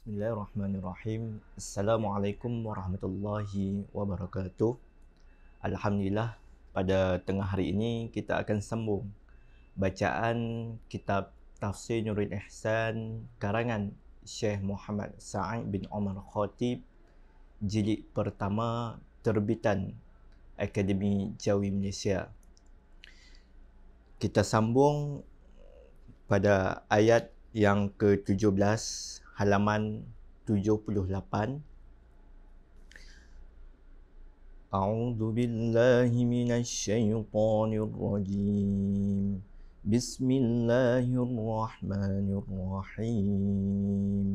Bismillahirrahmanirrahim. Assalamualaikum warahmatullahi wabarakatuh. Alhamdulillah pada tengah hari ini kita akan sambung bacaan kitab Tafsir Nurul Ihsan karangan Syekh Muhammad Sa'id bin Omar Khatib jilid pertama terbitan Akademi Jawi Malaysia. Kita sambung pada ayat yang ke-17 halaman 78 أعوذ بالله من الشيطان الرجيم بسم الله الرحمن الرحيم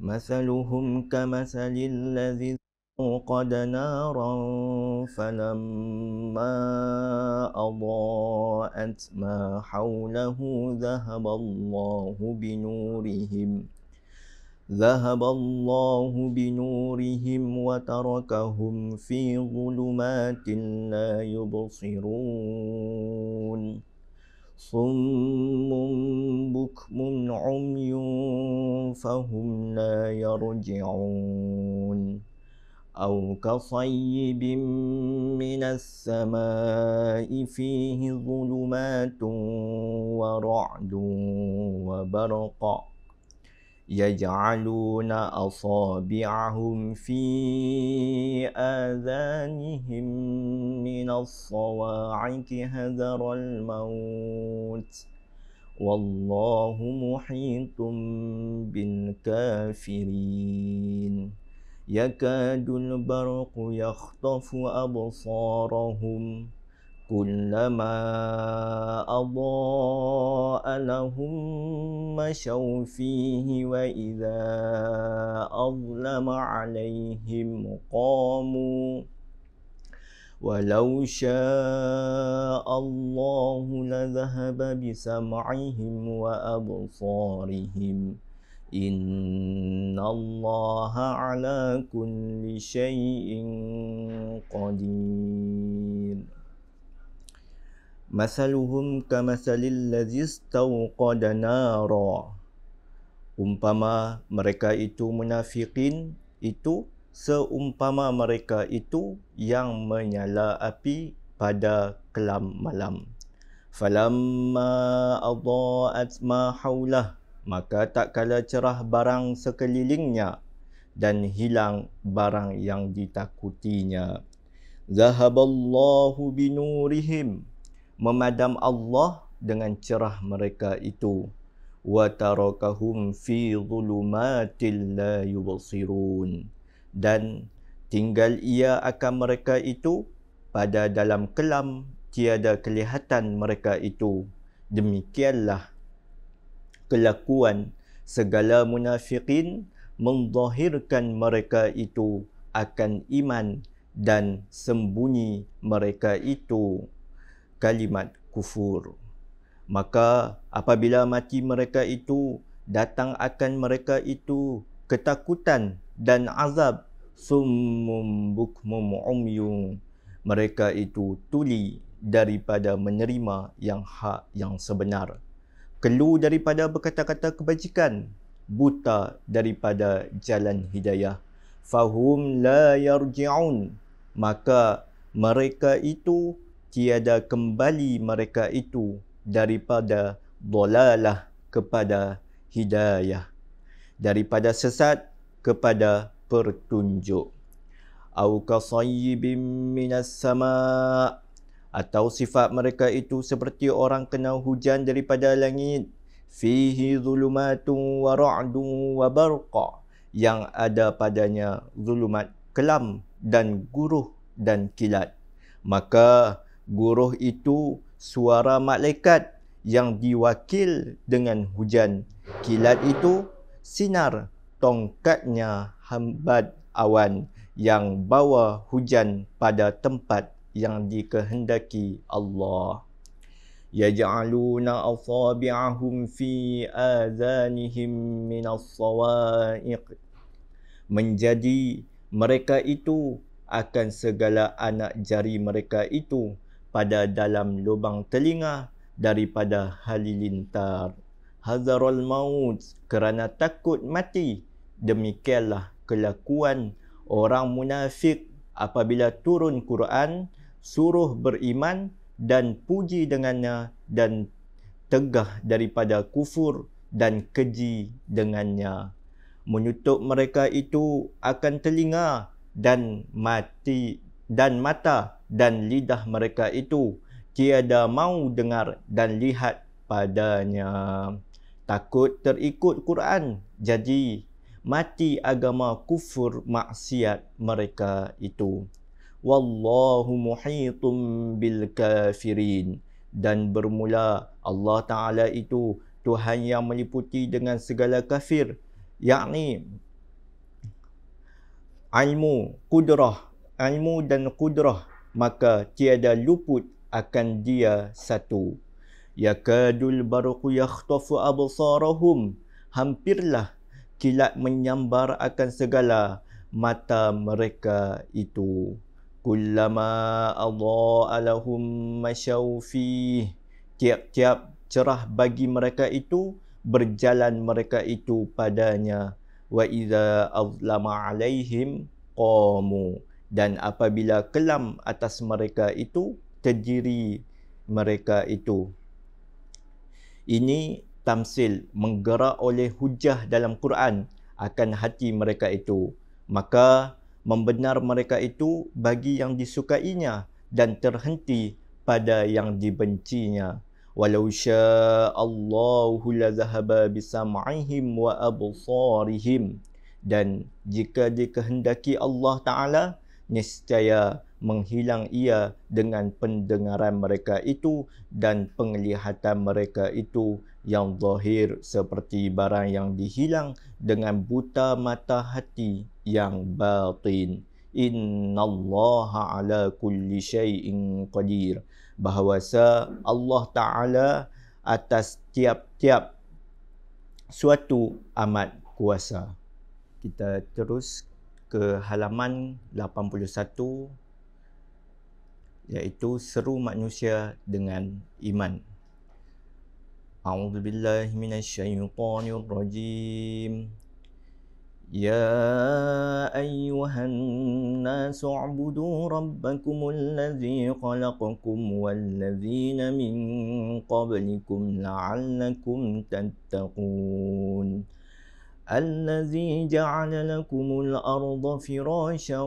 مثلهم كمثل الذي اوقد نارا فلما أضاءت ما حوله ذهب الله بنورهم ذهب الله بنورهم وتركهم في ظلمات لا يبصرون صم بكم عمي فهم لا يرجعون أو كصيب من السماء فيه ظلمات ورعد وبرق يجعلون أصابعهم في آذانهم من الصواعق هذر الموت والله محيط بالكافرين يكاد البرق يخطف أبصارهم كلما أضاء لهم مشوا فيه وإذا أظلم عليهم قاموا ولو شاء الله لذهب بسمعهم وأبصارهم إن الله على كل شيء قدير Masaluhum kamasalil ladzi istawqada nara. Umpama mereka itu munafikin itu seumpama mereka itu yang menyala api pada kelam malam. Falamma adha'at ma haulah maka tak kala cerah barang sekelilingnya dan hilang barang yang ditakutinya. Zahaballahu binurihim. nurihim memadam Allah dengan cerah mereka itu wa tarakahum fi dhulumatil la yubsirun dan tinggal ia akan mereka itu pada dalam kelam tiada kelihatan mereka itu demikianlah kelakuan segala munafikin menzahirkan mereka itu akan iman dan sembunyi mereka itu kalimat kufur. Maka apabila mati mereka itu, datang akan mereka itu ketakutan dan azab. Summum bukmum umyum. Mereka itu tuli daripada menerima yang hak yang sebenar. Kelu daripada berkata-kata kebajikan. Buta daripada jalan hidayah. Fahum la yarji'un. Maka mereka itu tiada kembali mereka itu daripada dolalah kepada hidayah daripada sesat kepada pertunjuk au kasayyibim minas sama atau sifat mereka itu seperti orang kena hujan daripada langit fihi zulumatu wa ra'du wa barqa yang ada padanya zulumat kelam dan guruh dan kilat maka guruh itu suara malaikat yang diwakil dengan hujan. Kilat itu sinar tongkatnya hambat awan yang bawa hujan pada tempat yang dikehendaki Allah. Yaj'aluna asabi'ahum fi azanihim min as-sawa'iq menjadi mereka itu akan segala anak jari mereka itu pada dalam lubang telinga daripada halilintar. Hazarul maut kerana takut mati. Demikianlah kelakuan orang munafik apabila turun Quran suruh beriman dan puji dengannya dan tegah daripada kufur dan keji dengannya. Menutup mereka itu akan telinga dan mati dan mata dan lidah mereka itu tiada mau dengar dan lihat padanya takut terikut Quran jadi mati agama kufur maksiat mereka itu wallahu muhitum bil kafirin dan bermula Allah taala itu Tuhan yang meliputi dengan segala kafir yakni ilmu kudrah ilmu dan kudrah maka tiada luput akan dia satu. Ya Yakadul baruku yakhtafu absarahum hampirlah kilat menyambar akan segala mata mereka itu. Kullama Allah alahum masyawfi tiap-tiap cerah bagi mereka itu berjalan mereka itu padanya wa idza azlama alaihim qamu dan apabila kelam atas mereka itu terdiri mereka itu ini tamsil menggerak oleh hujah dalam Quran akan hati mereka itu maka membenar mereka itu bagi yang disukainya dan terhenti pada yang dibencinya walau sya Allahu la zahaba bisam'ihim wa absarihim dan jika dikehendaki Allah taala nescaya menghilang ia dengan pendengaran mereka itu dan penglihatan mereka itu yang zahir seperti barang yang dihilang dengan buta mata hati yang batin inna allaha ala kulli syai'in qadir bahawasa Allah Ta'ala atas tiap-tiap suatu amat kuasa kita terus ke halaman 81 iaitu seru manusia dengan iman. A'udzu billahi minasyaitonir rajim. يا أيها الناس اعبدوا ربكم الذي خلقكم والذين من قبلكم لعلكم تتقون الذي جعل لكم الأرض فراشا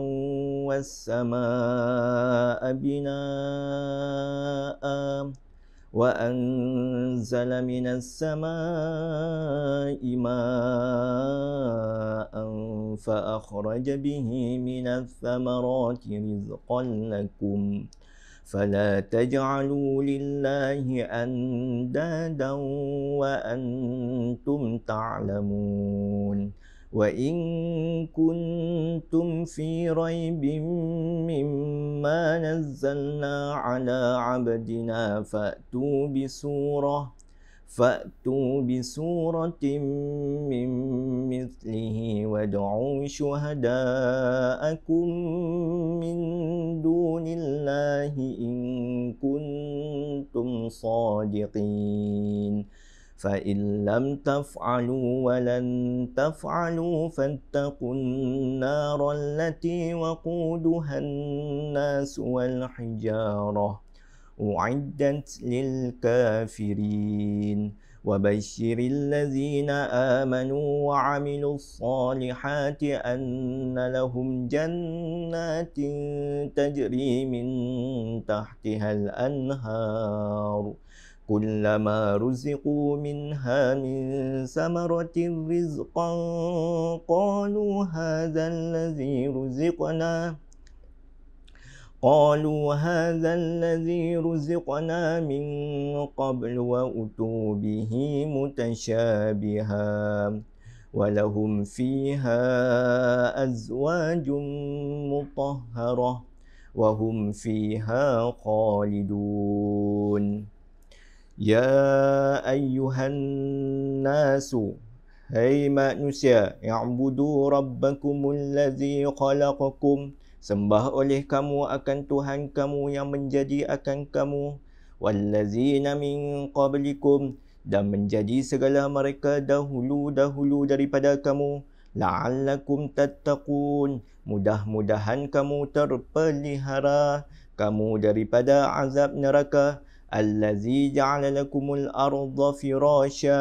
والسماء بناء وأنزل من السماء ماء فأخرج به من الثمرات رزقا لكم ۖ فلا تجعلوا لله أندادا وأنتم تعلمون وإن كنتم في ريب مما نزلنا على عبدنا فأتوا بسورة فأتوا بسورة من مثله وادعوا شهداءكم من دون الله الله إن كنتم صادقين فإن لم تفعلوا ولن تفعلوا فاتقوا النار التي وقودها الناس والحجارة أعدت للكافرين وبشر الذين آمنوا وعملوا الصالحات أن لهم جنات تجري من تحتها الأنهار كلما رزقوا منها من ثمرة رزقا قالوا هذا الذي رزقنا قالوا هذا الذي رزقنا من قبل وأتوا به متشابها ولهم فيها أزواج مطهرة وهم فيها خالدون يا أيها الناس هي manusia اعبدوا ربكم الذي خلقكم sembah oleh kamu akan Tuhan kamu yang menjadi akan kamu wallazina min qablikum dan menjadi segala mereka dahulu-dahulu daripada kamu la'allakum tattaqun mudah-mudahan kamu terpelihara kamu daripada azab neraka allazi ja'ala lakumul arda firasha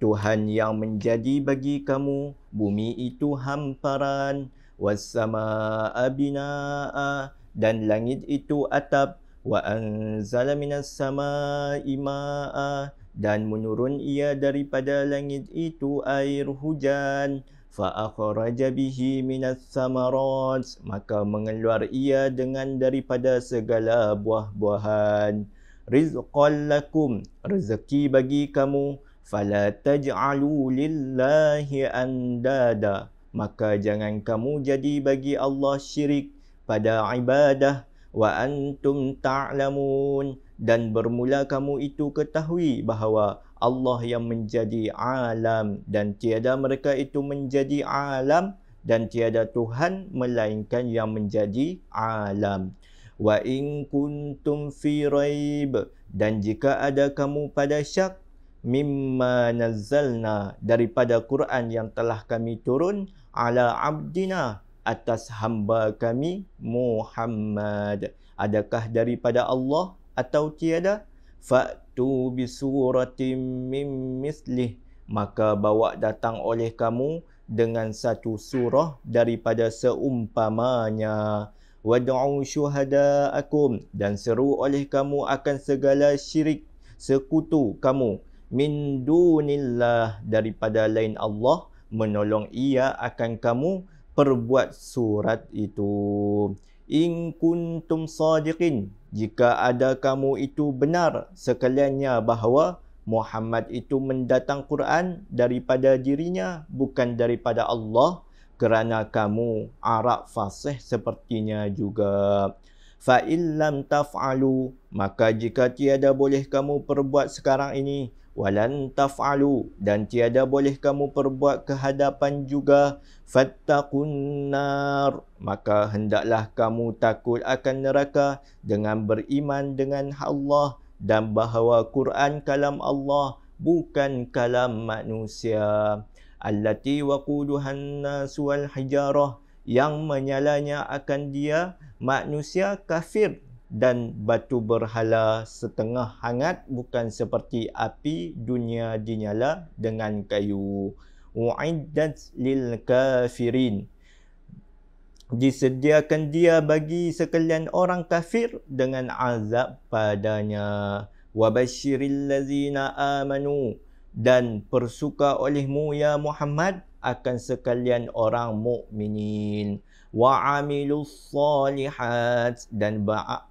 Tuhan yang menjadi bagi kamu bumi itu hamparan wassamaa'a binaa'a dan langit itu atap wa anzala minas samaa'i maa'a dan menurun ia daripada langit itu air hujan fa akhraja bihi minas samarat maka mengeluar ia dengan daripada segala buah-buahan rizqan lakum rezeki bagi kamu fala taj'alu lillahi andada maka jangan kamu jadi bagi Allah syirik pada ibadah wa antum ta'lamun dan bermula kamu itu ketahui bahawa Allah yang menjadi alam dan tiada mereka itu menjadi alam dan tiada Tuhan melainkan yang menjadi alam. Wa in kuntum fi raib dan jika ada kamu pada syak mimma nazzalna daripada Quran yang telah kami turun ala abdina atas hamba kami Muhammad. Adakah daripada Allah atau tiada? Fa'tu bi suratim mim mislih. Maka bawa datang oleh kamu dengan satu surah daripada seumpamanya. Wad'u syuhada'akum dan seru oleh kamu akan segala syirik sekutu kamu min dunillah daripada lain Allah menolong ia akan kamu perbuat surat itu in kuntum sadiqin jika ada kamu itu benar sekaliannya bahawa Muhammad itu mendatang Quran daripada dirinya bukan daripada Allah kerana kamu arak fasih sepertinya juga fa illam taf'alu maka jika tiada boleh kamu perbuat sekarang ini walan taf'alu dan tiada boleh kamu perbuat kehadapan juga fattaqun nar maka hendaklah kamu takut akan neraka dengan beriman dengan Allah dan bahawa Quran kalam Allah bukan kalam manusia allati waquduhan nas wal hijarah yang menyalanya akan dia manusia kafir dan batu berhala setengah hangat bukan seperti api dunia dinyala dengan kayu. Wa'iddat lil kafirin. Disediakan dia bagi sekalian orang kafir dengan azab padanya. Wabashiril lazina amanu. Dan bersuka olehmu ya Muhammad akan sekalian orang mukminin wa amilus salihat dan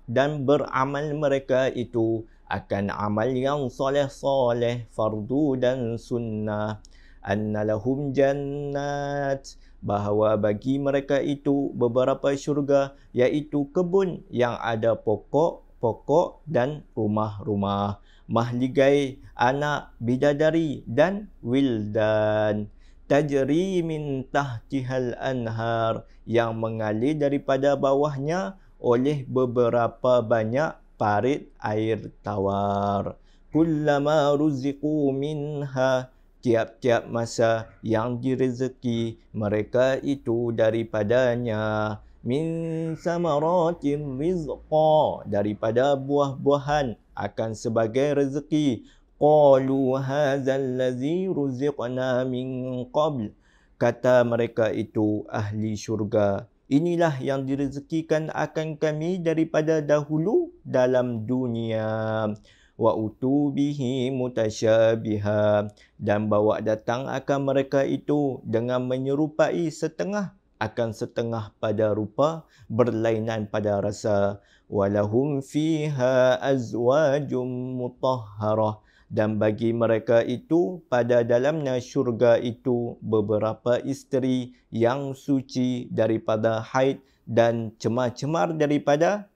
dan beramal mereka itu akan amal yang soleh soleh fardu dan sunnah anna lahum jannat bahawa bagi mereka itu beberapa syurga iaitu kebun yang ada pokok-pokok dan rumah-rumah mahligai anak bidadari dan wildan tajri min tahtihal anhar yang mengalir daripada bawahnya oleh beberapa banyak parit air tawar kullama ruziqu minha tiap-tiap masa yang direzeki mereka itu daripadanya min samaratin rizqa daripada buah-buahan akan sebagai rezeki qalu hadha allazi ruziqna min qabl kata mereka itu ahli syurga inilah yang direzekikan akan kami daripada dahulu dalam dunia wa utubihi mutasyabiha dan bawa datang akan mereka itu dengan menyerupai setengah akan setengah pada rupa berlainan pada rasa walahum fiha azwajum mutahharah dan bagi mereka itu pada dalamnya syurga itu beberapa isteri yang suci daripada haid dan cemar-cemar daripada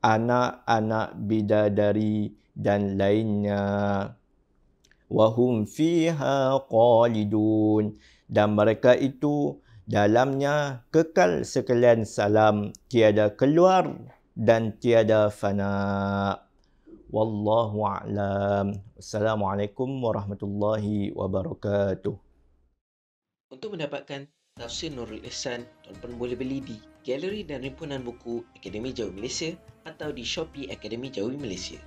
anak-anak bidadari dan lainnya wahum fiha qalidun dan mereka itu dalamnya kekal sekalian salam tiada keluar dan tiada fana' Wallahu a'lam. Assalamualaikum warahmatullahi wabarakatuh. Untuk mendapatkan tafsir Nurul Ihsan, tuan-tuan boleh beli di Galeri dan Rimpunan Buku Akademi Jawi Malaysia atau di Shopee Akademi Jawi Malaysia.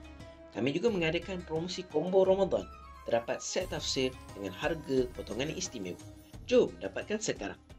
Kami juga mengadakan promosi combo Ramadan. Terdapat set tafsir dengan harga potongan istimewa. Jom dapatkan sekarang.